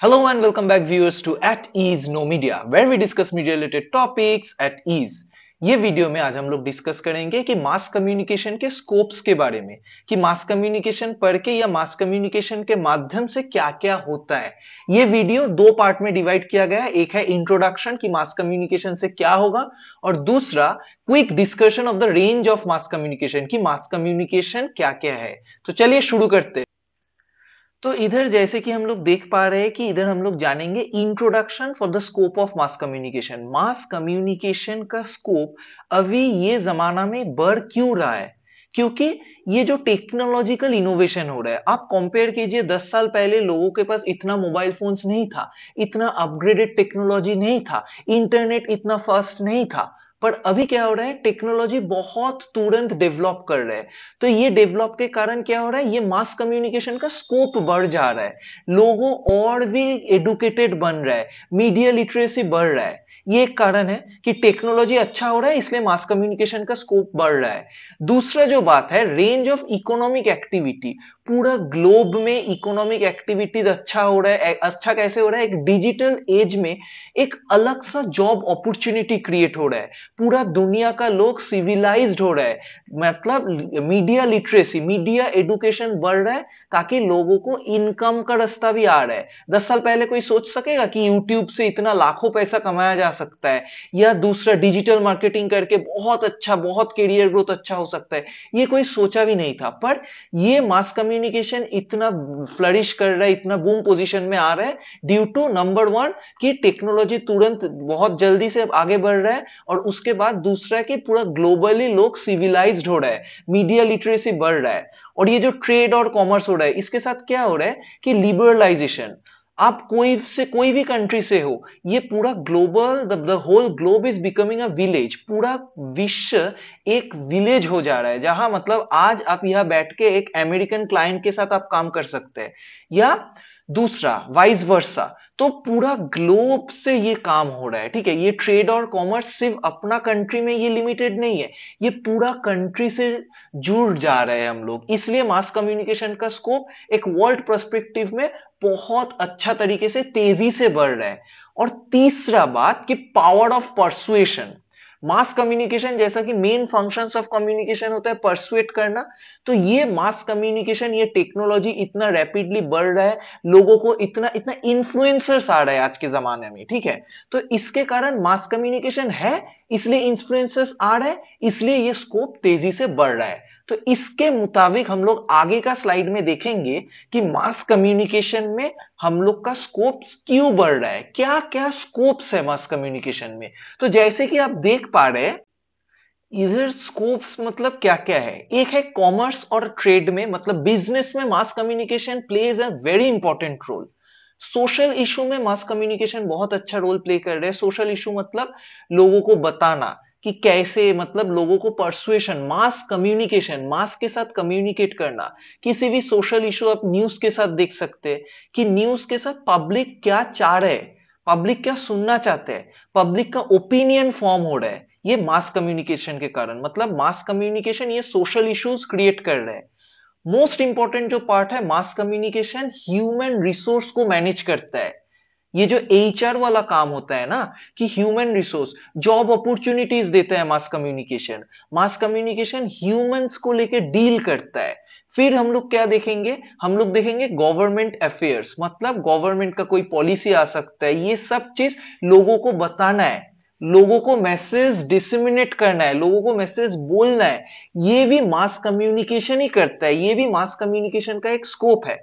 Hello and welcome back viewers to At Ease No Media, where we discuss media related topics at ease. ये video में आज हम लोग discuss करेंगे कि मास कम्युनिकेशन के स्कोप्स के बारे में कि मास कम्युनिकेशन पढ़ के या मास कम्युनिकेशन के माध्यम से क्या क्या होता है ये वीडियो दो पार्ट में डिवाइड किया गया है एक है इंट्रोडक्शन कि मास कम्युनिकेशन से क्या होगा और दूसरा quick discussion of the range of mass communication की मास कम्युनिकेशन क्या क्या है तो चलिए शुरू करते तो इधर जैसे कि हम लोग देख पा रहे हैं कि इधर हम लोग जानेंगे introduction for the scope of mass communication mass communication का स्कोप अभी ये जमाना में बढ़ क्यों रहा है क्योंकि ये जो टेक्नोलॉजिकल इनोवेशन हो रहा है आप कंपेयर कीजिए दस साल पहले लोगों के पास इतना मोबाइल फोन्स नहीं था इतना अपग्रेडेड टेक्नोलॉजी नहीं था इंटरनेट इतना फास्ट नहीं था पर अभी क्या हो रहा है टेक्नोलॉजी बहुत तुरंत डेवलप कर रहे हैं तो ये डेवलप के कारण क्या हो रहा है ये मास कम्युनिकेशन का स्कोप बढ़ जा रहा है लोगों और भी एडुकेटेड बन रहा है मीडिया लिटरेसी बढ़ रहा है ये एक कारण है कि टेक्नोलॉजी अच्छा हो रहा है इसलिए मास कम्युनिकेशन का स्कोप बढ़ रहा है दूसरा जो बात है रेंज ऑफ इकोनॉमिक एक्टिविटी पूरा ग्लोब में इकोनॉमिक एक्टिविटीज अच्छा हो रहा है अच्छा कैसे हो रहा है एक डिजिटल एज में एक अलग सा जॉब अपॉर्चुनिटी क्रिएट हो रहा है पूरा दुनिया का लोग सिविलाइज्ड हो रहा है मतलब मीडिया लिटरेसी मीडिया एडुकेशन बढ़ रहा है ताकि लोगों को इनकम का रास्ता भी आ रहा है दस साल पहले कोई सोच सकेगा कि यूट्यूब से इतना लाखों पैसा कमाया जा सकता है या दूसरा डिजिटल मार्केटिंग करके बहुत अच्छा बहुत करियर ग्रोथ अच्छा हो सकता है ये कोई सोचा भी नहीं था पर ये मास्क कम्युनिकेशन कम्युनिकेशन इतना फ्लरिश कर रहा है इतना बूम पोजीशन में आ रहा है ड्यू टू नंबर वन कि टेक्नोलॉजी तुरंत बहुत जल्दी से आगे बढ़ रहा है और उसके बाद दूसरा कि पूरा ग्लोबली लोग सिविलाइज हो रहा है मीडिया लिटरेसी बढ़ रहा है और ये जो ट्रेड और कॉमर्स हो रहा है इसके साथ क्या हो रहा है कि लिबरलाइजेशन आप कोई से कोई भी कंट्री से हो ये पूरा global the whole globe is becoming a village पूरा विश्व एक विलेज हो जा रहा है जहां मतलब आज आप यहाँ बैठ के एक अमेरिकन क्लाइंट के साथ आप काम कर सकते हैं या दूसरा वाइस वर्सा तो पूरा ग्लोब से ये काम हो रहा है ठीक है ये ट्रेड और कॉमर्स सिर्फ अपना कंट्री में ये लिमिटेड नहीं है ये पूरा कंट्री से जुड़ जा रहे हैं हम लोग इसलिए मास कम्युनिकेशन का स्कोप एक वर्ल्ड परस्पेक्टिव में बहुत अच्छा तरीके से तेजी से बढ़ रहा है और तीसरा बात कि power of persuasion mass communication जैसा कि मेन फंक्शंस ऑफ कम्युनिकेशन होता है परसुएट करना तो ये मास कम्युनिकेशन ये टेक्नोलॉजी इतना रैपिडली बढ़ रहा है लोगों को इतना इतना इन्फ्लुएंसर्स आ रहा है आज के जमाने में ठीक है तो इसके कारण मास कम्युनिकेशन है इसलिए इन्फ्लुएंसर्स आ रहा है इसलिए ये स्कोप तेजी से बढ़ रहा है तो इसके मुताबिक हम लोग आगे का स्लाइड में देखेंगे कि मास कम्युनिकेशन में हम लोग का स्कोप क्यों बढ़ रहा है क्या क्या स्कोप्स है मास कम्युनिकेशन में तो जैसे कि आप देख पा रहे हैं इधर स्कोप्स मतलब क्या क्या है एक है कॉमर्स और ट्रेड में मतलब बिजनेस में mass communication plays a very important role social issue में मास कम्युनिकेशन बहुत अच्छा रोल प्ले कर रहे हैं सोशल इशू मतलब लोगों को बताना कि कैसे मतलब लोगों को परसुएशन मास कम्युनिकेशन मास के साथ कम्युनिकेट करना किसी भी सोशल इशू आप न्यूज के साथ देख सकते हैं कि न्यूज के साथ पब्लिक क्या चाह रहे पब्लिक क्या सुनना चाहते हैं पब्लिक का ओपिनियन फॉर्म हो रहा है ये मास कम्युनिकेशन के कारण मतलब मास कम्युनिकेशन ये सोशल इश्यूज क्रिएट कर रहे हैं मोस्ट इंपॉर्टेंट जो पार्ट है मास कम्युनिकेशन ह्यूमन रिसोर्स को मैनेज करता है ये जो एच वाला काम होता है ना कि ह्यूमन रिसोर्स जॉब अपॉर्चुनिटीज देता है mass communication mass communication humans को लेके डील करता है फिर हम लोग क्या देखेंगे हम लोग देखेंगे गवर्नमेंट अफेयर्स मतलब गवर्नमेंट का कोई पॉलिसी आ सकता है ये सब चीज लोगों को बताना है लोगों को मैसेज डिसमिनेट करना है लोगों को मैसेज बोलना है ये भी मास कम्युनिकेशन ही करता है ये भी मास कम्युनिकेशन का एक स्कोप है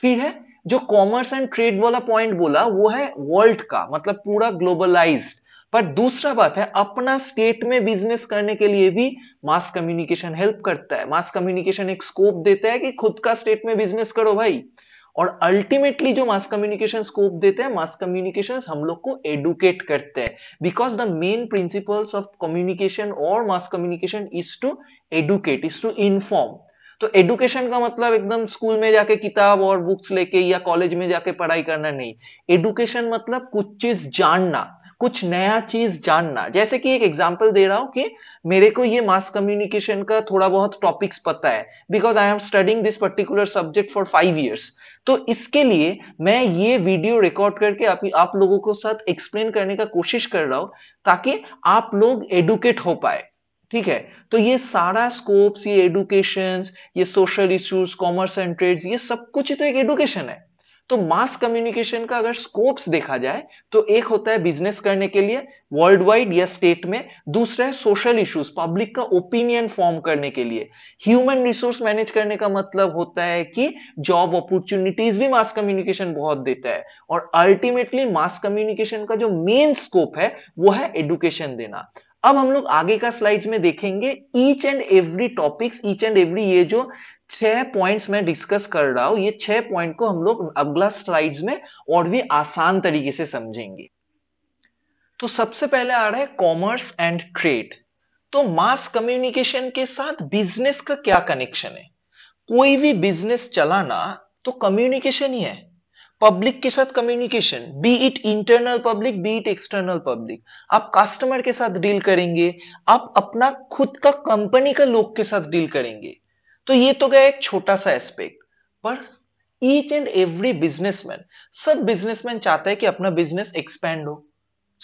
फिर है जो कॉमर्स एंड ट्रेड वाला पॉइंट बोला वो है वर्ल्ड का मतलब पूरा ग्लोबलाइज्ड पर दूसरा बात है अपना स्टेट में बिजनेस करने के लिए भी मास कम्युनिकेशन हेल्प करता है मास कम्युनिकेशन एक स्कोप देता है कि खुद का स्टेट में बिजनेस करो भाई और अल्टीमेटली जो मास कम्युनिकेशन स्कोप देते हैं मास कम्युनिकेशन हम लोग को एडुकेट करते हैं because the main principles of communication और mass communication is to educate is to inform तो एडुकेशन का मतलब एकदम स्कूल में जाके किताब और बुक्स लेके या कॉलेज में जाके पढ़ाई करना नहीं एडुकेशन मतलब कुछ चीज जानना कुछ नया चीज जानना जैसे कि एक एग्जाम्पल दे रहा हूं कि मेरे को ये मास कम्युनिकेशन का थोड़ा बहुत टॉपिक्स पता है because I am studying this particular subject for five years तो इसके लिए मैं ये वीडियो रिकॉर्ड करके आप, आप लोगों को साथ एक्सप्लेन करने का कोशिश कर रहा हूं ताकि आप लोग एडुकेट हो पाए ठीक है तो ये सारा स्कोप्स ये एडुकेशन ये social issues commerce and trades ये सब कुछ तो एक एडुकेशन है तो मास कम्युनिकेशन का अगर स्कोप्स देखा जाए तो एक होता है बिजनेस करने के लिए वर्ल्ड वाइड या स्टेट में दूसरा है सोशल इश्यूज पब्लिक का ओपिनियन फॉर्म करने के लिए ह्यूमन रिसोर्स मैनेज करने का मतलब होता है कि जॉब अपॉर्चुनिटीज भी मास कम्युनिकेशन बहुत देता है और अल्टीमेटली मास कम्युनिकेशन का जो मेन स्कोप है वो है एडुकेशन देना अब हम लोग आगे का स्लाइड्स में देखेंगे each and every topics each and every ये जो छह पॉइंट्स मैं डिस्कस कर रहा हूं ये छह पॉइंट को हम लोग अगला स्लाइड्स में और भी आसान तरीके से समझेंगे तो सबसे पहले आ रहा है कॉमर्स एंड ट्रेड तो मास कम्युनिकेशन के साथ बिजनेस का क्या कनेक्शन है कोई भी बिजनेस चलाना तो कम्युनिकेशन ही है पब्लिक के साथ communication be it internal public be it external public आप कस्टमर के साथ डील करेंगे आप अपना खुद का कंपनी का लोग के साथ डील करेंगे तो ये तो गया एक छोटा सा एस्पेक्ट पर ईच एंड एवरी बिजनेसमैन सब बिजनेसमैन चाहता है कि अपना बिजनेस एक्सपैंड हो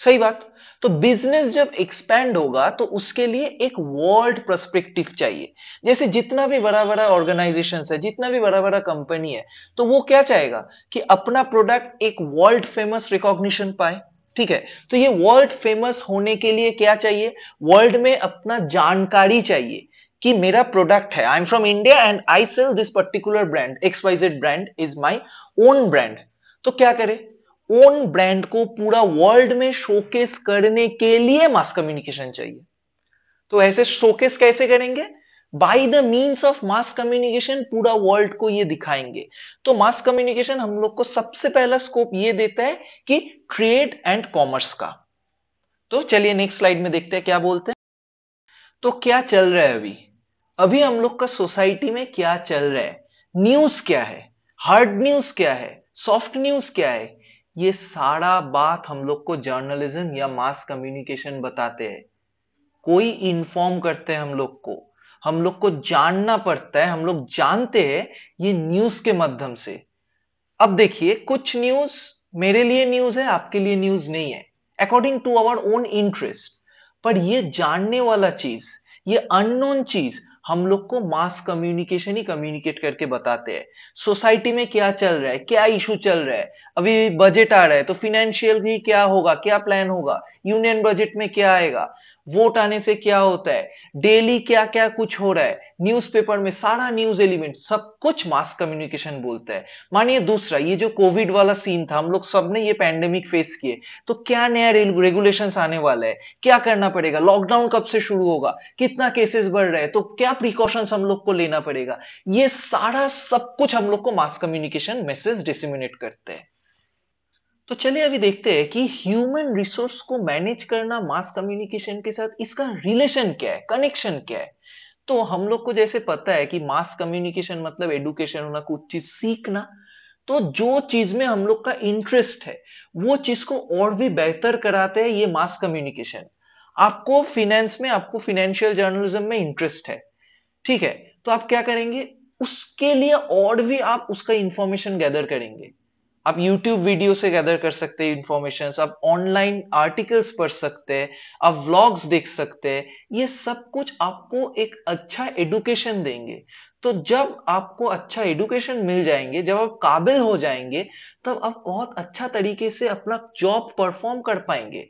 सही बात तो बिजनेस जब एक्सपैंड होगा तो उसके लिए एक वर्ल्ड प्रस्पेक्टिव चाहिए जैसे जितना भी बड़ा बड़ा ऑर्गेनाइजेशन है जितना भी बड़ा बड़ा कंपनी है तो वो क्या चाहेगा कि अपना प्रोडक्ट एक वर्ल्ड फेमस रिकॉग्निशन पाए ठीक है तो ये वर्ल्ड फेमस होने के लिए क्या चाहिए वर्ल्ड में अपना जानकारी चाहिए कि मेरा प्रोडक्ट है I am from India and I sell this particular brand XYZ brand is my own brand तो क्या करे ओन ब्रांड को पूरा वर्ल्ड में शोकेस करने के लिए मास कम्युनिकेशन चाहिए तो ऐसे शोकेस कैसे करेंगे by the means of mass communication पूरा वर्ल्ड को ये दिखाएंगे तो मास कम्युनिकेशन हम लोग को सबसे पहला स्कोप ये देता है कि ट्रेड एंड कॉमर्स का तो चलिए नेक्स्ट स्लाइड में देखते हैं क्या बोलते हैं तो क्या चल रहा है अभी अभी हम लोग का सोसाइटी में क्या चल रहा है न्यूज क्या है हार्ड न्यूज क्या है सॉफ्ट न्यूज क्या है ये सारा बात हम लोग को जर्नलिज्म या मास कम्युनिकेशन बताते हैं कोई इन्फॉर्म करते हैं हम लोग को हम लोग को जानना पड़ता है हम लोग जानते हैं ये न्यूज के माध्यम से अब देखिए कुछ न्यूज मेरे लिए न्यूज है आपके लिए न्यूज नहीं है according to our own interest पर ये जानने वाला चीज ये अननोन चीज हम लोग को मास कम्युनिकेशन ही कम्युनिकेट करके बताते हैं सोसाइटी में क्या चल रहा है क्या इशू चल रहा है अभी बजट आ रहा है तो फिनेंशियल भी क्या होगा क्या प्लान होगा यूनियन बजट में क्या आएगा वोट आने से क्या होता है डेली क्या क्या कुछ हो रहा है न्यूज़पेपर में सारा न्यूज एलिमेंट सब कुछ मास कम्युनिकेशन बोलता है मानिए दूसरा ये जो कोविड वाला सीन था हम लोग सब ने ये पैंडेमिक फेस किए तो क्या नया रेगुलेशन आने वाला है क्या करना पड़ेगा लॉकडाउन कब से शुरू होगा कितना केसेस बढ़ रहे हैं तो क्या प्रिकॉशन हम लोग को लेना पड़ेगा ये सारा सब कुछ हम लोग को मास कम्युनिकेशन मैसेज डिसिमिनेट करते हैं तो चलिए अभी देखते हैं कि ह्यूमन रिसोर्स को मैनेज करना मास कम्युनिकेशन के साथ इसका रिलेशन क्या है कनेक्शन क्या है तो हम लोग को जैसे पता है कि मास कम्युनिकेशन मतलब एडुकेशन होना कुछ चीज सीखना तो जो चीज में हम लोग का इंटरेस्ट है वो चीज को और भी बेहतर कराते हैं ये मास कम्युनिकेशन आपको फिनेंस में आपको फिनेंशियल जर्नलिज्म में इंटरेस्ट है ठीक है तो आप क्या करेंगे उसके लिए और भी आप उसका इंफॉर्मेशन गैदर करेंगे आप YouTube वीडियो से गैदर कर सकते हैं इंफॉर्मेशन आप ऑनलाइन आर्टिकल्स पढ़ सकते हैं आप व्लॉग्स देख सकते हैं ये सब कुछ आपको एक अच्छा एडुकेशन देंगे तो जब आपको अच्छा एडुकेशन मिल जाएंगे जब आप काबिल हो जाएंगे तब आप बहुत अच्छा तरीके से अपना जॉब परफॉर्म कर पाएंगे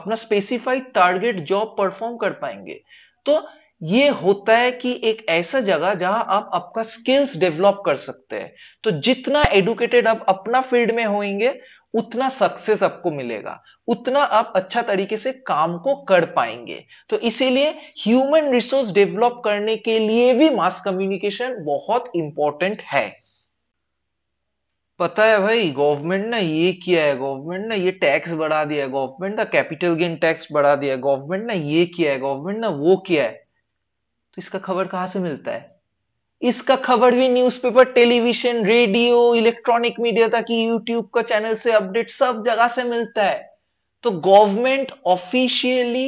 अपना स्पेसिफाइड टारगेट जॉब परफॉर्म कर पाएंगे तो ये होता है कि एक ऐसा जगह जहां आप आपका स्किल्स डेवलप कर सकते हैं तो जितना एडुकेटेड आप अपना फील्ड में होंगे उतना सक्सेस आपको मिलेगा उतना आप अच्छा तरीके से काम को कर पाएंगे तो इसीलिए ह्यूमन रिसोर्स डेवलप करने के लिए भी मास कम्युनिकेशन बहुत इंपॉर्टेंट है पता है भाई गवर्नमेंट ने ये किया है गवर्नमेंट ने ये टैक्स बढ़ा दिया है गवर्नमेंट ने कैपिटल गेन टैक्स बढ़ा दिया है गवर्नमेंट ने ये किया है गवर्नमेंट ने वो किया है इसका खबर कहां से मिलता है इसका खबर भी newspaper television radio electronic media तक यूट्यूब का चैनल से अपडेट सब जगह से मिलता है तो गवर्नमेंट ऑफिशियली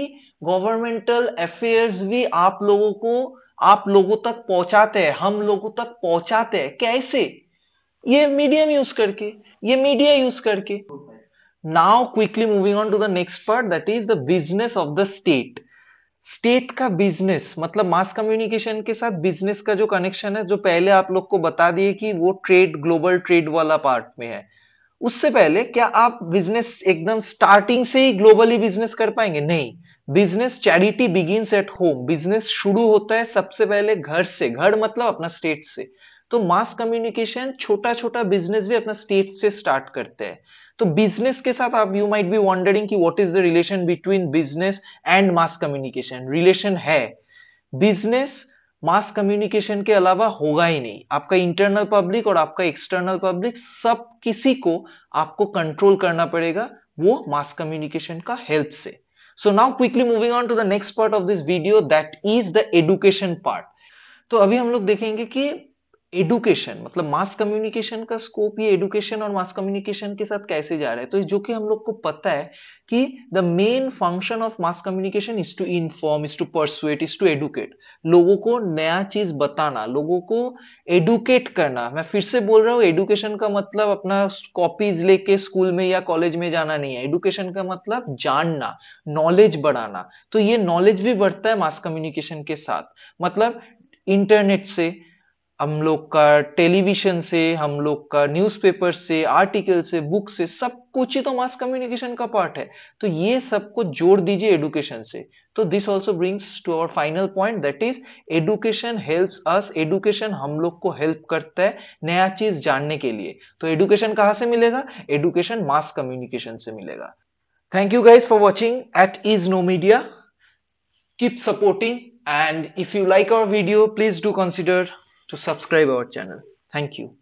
गवर्नमेंटल अफेयर्स भी आप लोगों को आप लोगों तक पहुंचाते हैं हम लोगों तक पहुंचाते हैं कैसे ये मीडियम यूज करके ये मीडिया यूज करके now quickly moving on to the next part that is the business of the state state का बिजनेस मतलब मास कम्युनिकेशन के साथ बिजनेस का जो कनेक्शन है जो पहले आप लोग को बता दिए कि वो ट्रेड ग्लोबल ट्रेड वाला पार्ट में है उससे पहले क्या आप बिजनेस एकदम स्टार्टिंग से ही ग्लोबली बिजनेस कर पाएंगे नहीं business charity begins at home business शुरू होता है सबसे पहले घर से घर मतलब अपना स्टेट से तो मास कम्युनिकेशन छोटा छोटा बिजनेस भी अपना स्टेट से स्टार्ट करते हैं तो बिजनेस के साथ आप यू माइट बी वॉन्डरिंग कि what is the relation between business and mass communication relation है बिजनेस मास कम्युनिकेशन के अलावा होगा ही नहीं आपका इंटरनल पब्लिक और आपका एक्सटर्नल पब्लिक सब किसी को आपको कंट्रोल करना पड़ेगा वो मास कम्युनिकेशन का हेल्प से so now quickly moving on to the next part of this video that is the education part तो अभी हम लोग देखेंगे कि एडुकेशन मतलब मास कम्युनिकेशन का स्कोप ये एडुकेशन और मास कम्युनिकेशन के साथ कैसे जा रहा है तो जो कि हम लोग को पता है कि the main function of mass communication is to inform is to persuade is to educate लोगों को नया चीज बताना लोगों को एडुकेट करना मैं फिर से बोल रहा हूँ एडुकेशन का मतलब अपना कॉपीज लेके स्कूल में या कॉलेज में जाना नहीं है एडुकेशन का मतलब जानना नॉलेज बढ़ाना तो ये नॉलेज भी बढ़ता है मास कम्युनिकेशन के साथ मतलब इंटरनेट से हम लोग का टेलीविजन से हम लोग का न्यूज़पेपर से आर्टिकल से बुक से सब कुछ ही तो मास कम्युनिकेशन का पार्ट है तो ये सबको जोड़ दीजिए एडुकेशन से तो this also brings to our final point that is education helps us education हम लोग को हेल्प करता है नया चीज जानने के लिए तो एडुकेशन कहाँ से मिलेगा एडुकेशन मास कम्युनिकेशन से मिलेगा thank you guys for watching at is no media keep supporting and if you like our video please do consider to subscribe our channel. Thank you.